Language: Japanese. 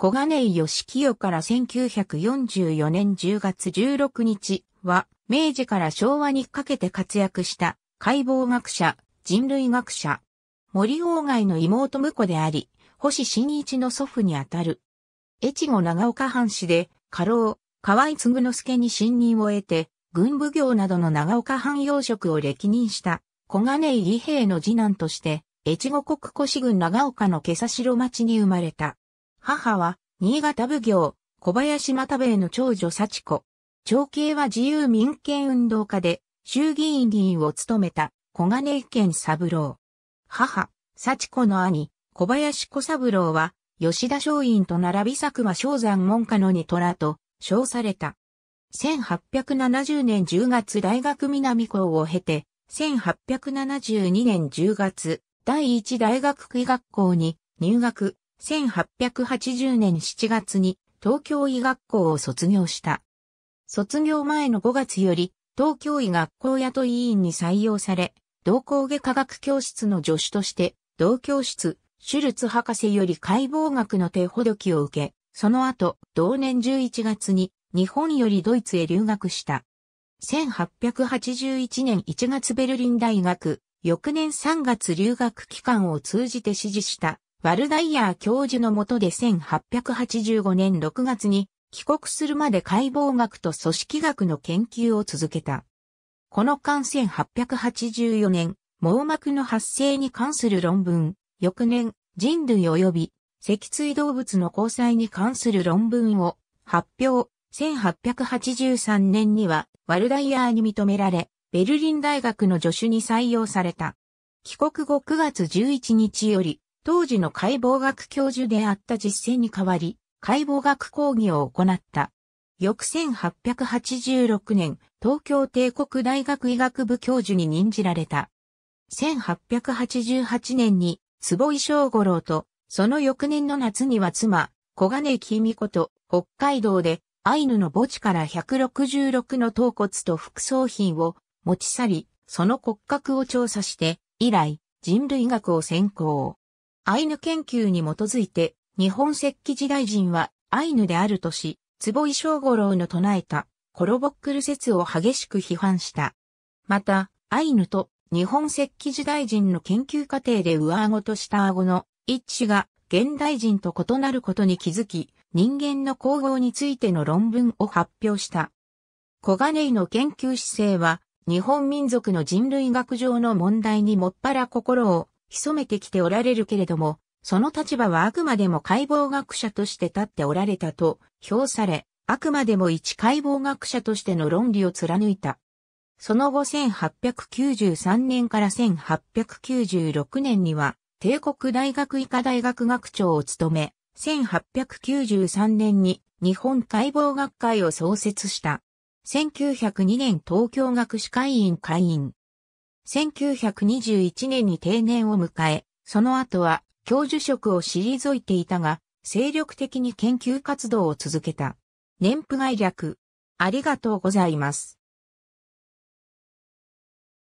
小金井義清から1944年10月16日は、明治から昭和にかけて活躍した解剖学者、人類学者、森鴎外の妹婿であり、星新一の祖父にあたる。越後長岡藩士で、家老、河合嗣之助に信任を得て、軍部業などの長岡藩要職を歴任した小金井義兵の次男として、越後国古市郡長岡の毛差城町に生まれた。母は、新潟奉行、小林又兵衛の長女幸子。長兄は自由民権運動家で、衆議院議員を務めた、小金井健三郎。母、幸子の兄、小林小三郎は、吉田松陰と並び佐久間昭山門下の二虎と、称された。1870年10月大学南校を経て、1872年10月、第一大学区学校に入学、1880年7月に東京医学校を卒業した。卒業前の5月より東京医学校雇い委員に採用され、同工下科学教室の助手として同教室、シュルツ博士より解剖学の手ほどきを受け、その後、同年11月に日本よりドイツへ留学した。1881年1月ベルリン大学、翌年3月留学期間を通じて支持したワルダイヤー教授のもとで1885年6月に帰国するまで解剖学と組織学の研究を続けた。この間1884年、網膜の発生に関する論文、翌年、人類及び脊椎動物の交際に関する論文を発表。1883年にはワルダイヤーに認められ、ベルリン大学の助手に採用された。帰国後9月11日より、当時の解剖学教授であった実践に代わり、解剖学講義を行った。翌1886年、東京帝国大学医学部教授に任じられた。1888年に、坪井正五郎と、その翌年の夏には妻、小金木美子と、北海道で、アイヌの墓地から166の頭骨と副葬品を持ち去り、その骨格を調査して、以来、人類学を専攻。アイヌ研究に基づいて、日本石器時代人はアイヌであるとし、坪井正五郎の唱えた、コロボックル説を激しく批判した。また、アイヌと日本石器時代人の研究過程で上顎と下顎の一致が現代人と異なることに気づき、人間の工合についての論文を発表した。小金井の研究姿勢は、日本民族の人類学上の問題にもっぱら心を潜めてきておられるけれども、その立場はあくまでも解剖学者として立っておられたと評され、あくまでも一解剖学者としての論理を貫いた。その後1893年から1896年には、帝国大学医科大学学長を務め、1893年に日本解剖学会を創設した。1902年東京学士会員会員。1921年に定年を迎え、その後は教授職を退いていたが、精力的に研究活動を続けた。年譜概略。ありがとうございます。